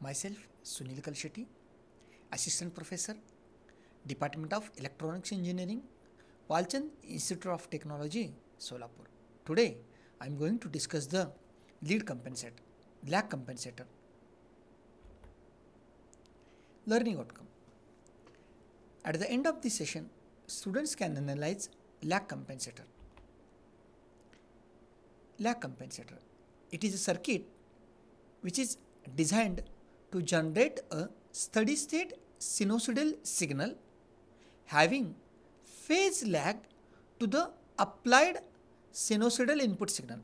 Myself, Sunil Kalshetty, Assistant Professor, Department of Electronics Engineering, Walchand Institute of Technology, Solapur. Today, I am going to discuss the lead compensator, lag compensator. Learning outcome. At the end of this session, students can analyze lag compensator. Lag compensator. It is a circuit which is designed to generate a steady state sinusoidal signal having phase lag to the applied sinusoidal input signal.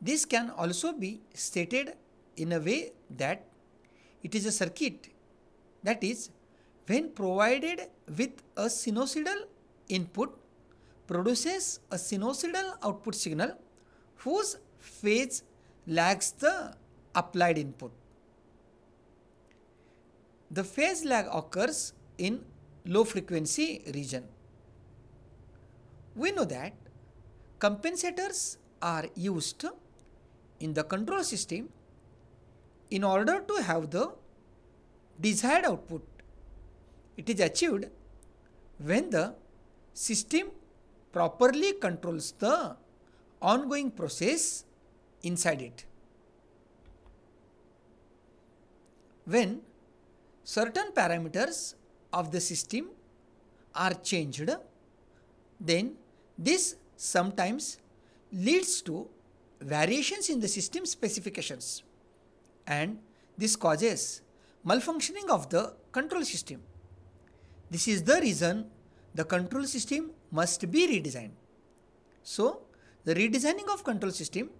This can also be stated in a way that it is a circuit that is when provided with a sinusoidal input produces a sinusoidal output signal whose phase lags the applied input. The phase lag occurs in low frequency region. We know that compensators are used in the control system in order to have the desired output. It is achieved when the system properly controls the ongoing process inside it. When certain parameters of the system are changed, then this sometimes leads to variations in the system specifications and this causes malfunctioning of the control system. This is the reason the control system must be redesigned. So, the redesigning of control system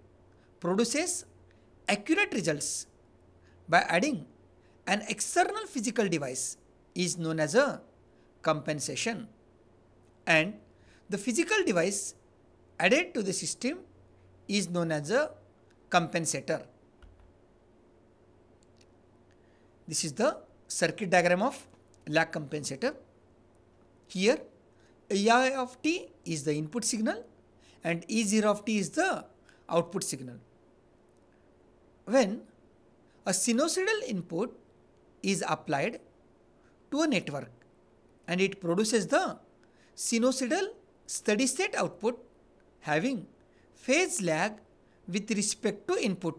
produces accurate results by adding an external physical device is known as a compensation and the physical device added to the system is known as a compensator. This is the circuit diagram of lag compensator. Here EI of t is the input signal and E0 of t is the output signal. When a sinusoidal input is applied to a network and it produces the sinusoidal steady state output having phase lag with respect to input.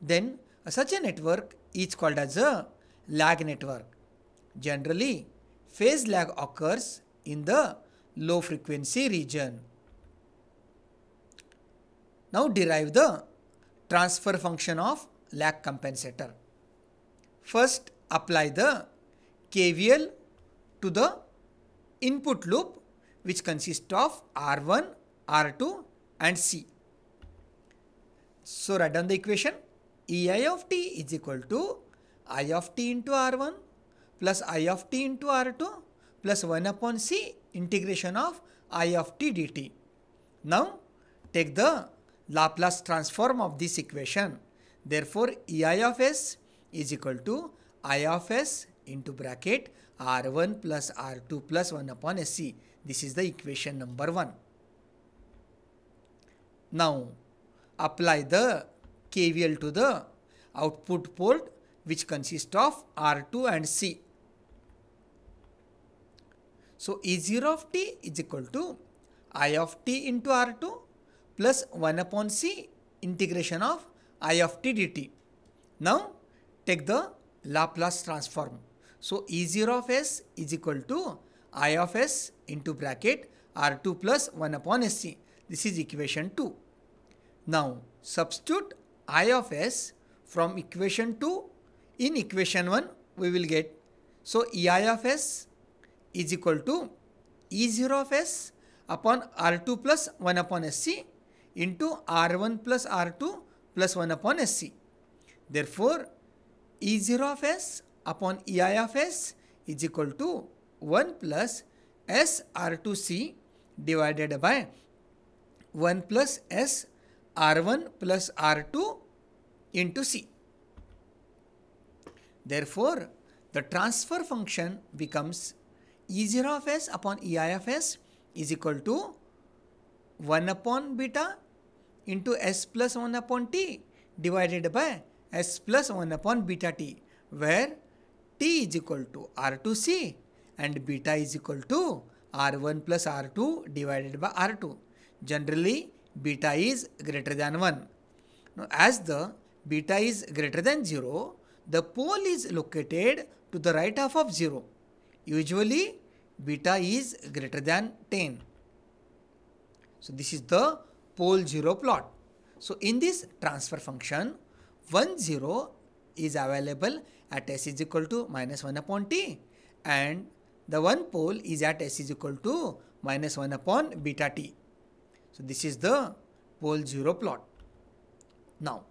Then such a network is called as a lag network. Generally, phase lag occurs in the low frequency region. Now derive the transfer function of lag compensator. First, apply the KVL to the input loop which consists of R1, R2 and C. So write down the equation EI of t is equal to I of t into R1 plus I of t into R2 plus 1 upon C integration of I of t dt. Now take the Laplace transform of this equation. Therefore, EI of s is equal to I of S into bracket R1 plus R2 plus 1 upon SC. This is the equation number 1. Now, apply the KVL to the output port which consists of R2 and C. So, E0 of t is equal to I of t into R2 plus 1 upon C integration of I of t dt. Now, take the Laplace transform. So E0 of S is equal to I of S into bracket R2 plus 1 upon SC. This is equation 2. Now substitute I of S from equation 2 in equation 1 we will get. So EI of S is equal to E0 of S upon R2 plus 1 upon SC into R1 plus R2 plus 1 upon SC. Therefore, E zero of S upon E I of S is equal to one plus S R two C divided by one plus S R one plus R two into C therefore the transfer function becomes E zero of S upon E I of S is equal to one upon beta into S plus one upon T divided by s plus 1 upon beta t where t is equal to r2c and beta is equal to r1 plus r2 divided by r2. Generally beta is greater than 1. Now as the beta is greater than 0, the pole is located to the right half of 0. Usually beta is greater than 10. So this is the pole 0 plot. So in this transfer function, 1 0 is available at s is equal to minus 1 upon t and the one pole is at s is equal to minus 1 upon beta t. So, this is the pole 0 plot. Now,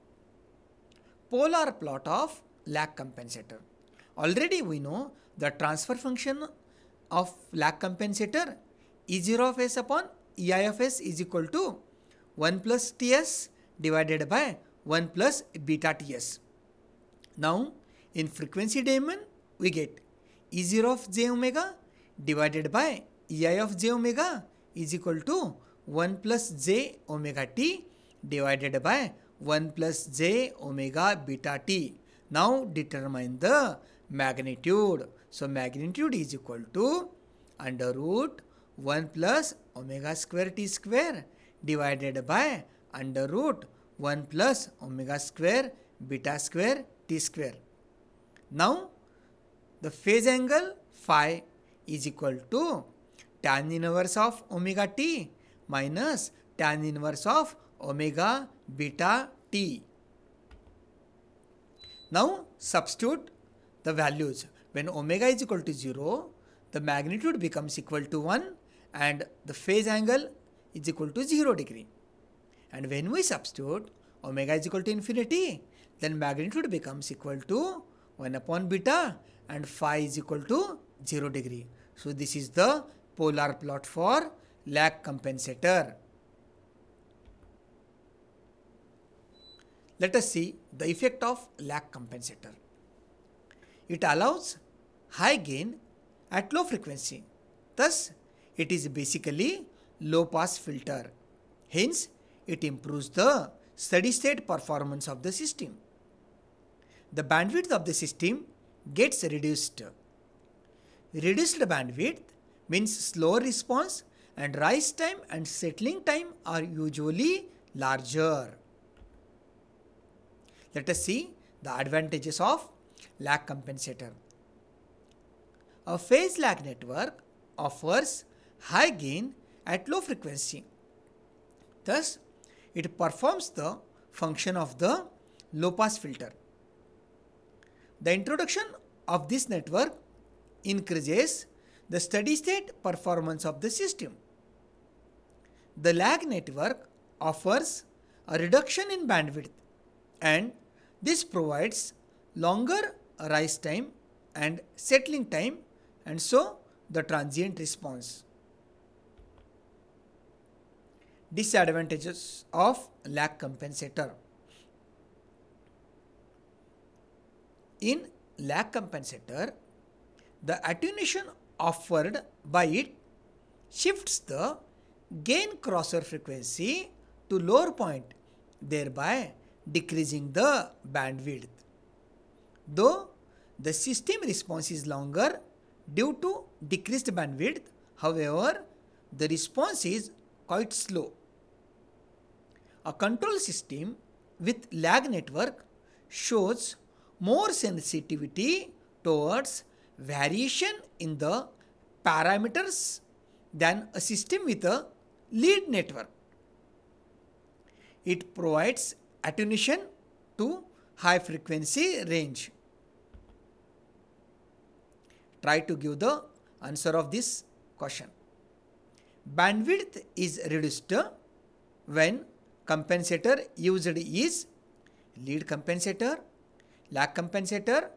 polar plot of lag compensator. Already we know the transfer function of lag compensator E0 of s upon EI of s is equal to 1 plus Ts divided by 1 plus beta ts. Now in frequency domain, we get E0 of j omega divided by EI of j omega is equal to 1 plus j omega t divided by 1 plus j omega beta t. Now determine the magnitude. So magnitude is equal to under root 1 plus omega square t square divided by under root 1 plus omega square beta square t square. Now the phase angle phi is equal to tan inverse of omega t minus tan inverse of omega beta t. Now substitute the values. When omega is equal to 0, the magnitude becomes equal to 1 and the phase angle is equal to 0 degree. And when we substitute omega is equal to infinity, then magnitude becomes equal to 1 upon beta and phi is equal to 0 degree. So this is the polar plot for lag compensator. Let us see the effect of lag compensator. It allows high gain at low frequency. Thus, it is basically low pass filter. Hence, it improves the steady state performance of the system. The bandwidth of the system gets reduced. Reduced bandwidth means slow response and rise time and settling time are usually larger. Let us see the advantages of lag compensator. A phase lag network offers high gain at low frequency. Thus, it performs the function of the low pass filter. The introduction of this network increases the steady state performance of the system. The lag network offers a reduction in bandwidth and this provides longer rise time and settling time and so the transient response disadvantages of lag compensator. In lag compensator, the attenuation offered by it shifts the gain crosser frequency to lower point, thereby decreasing the bandwidth. Though the system response is longer due to decreased bandwidth, however, the response is quite slow. A control system with lag network shows more sensitivity towards variation in the parameters than a system with a lead network. It provides attenuation to high frequency range. Try to give the answer of this question. Bandwidth is reduced when compensator used is lead compensator, lag compensator,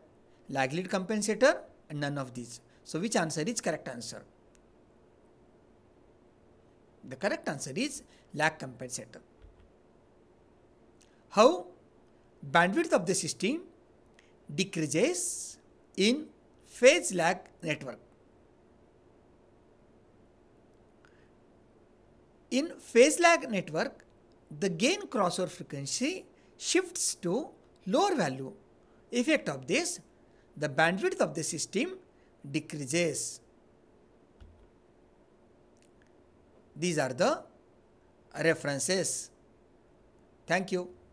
lag lead compensator, and none of these. So which answer is correct answer? The correct answer is lag compensator. How bandwidth of the system decreases in phase lag network. In phase lag network, the gain crossover frequency shifts to lower value. Effect of this, the bandwidth of the system decreases. These are the references. Thank you.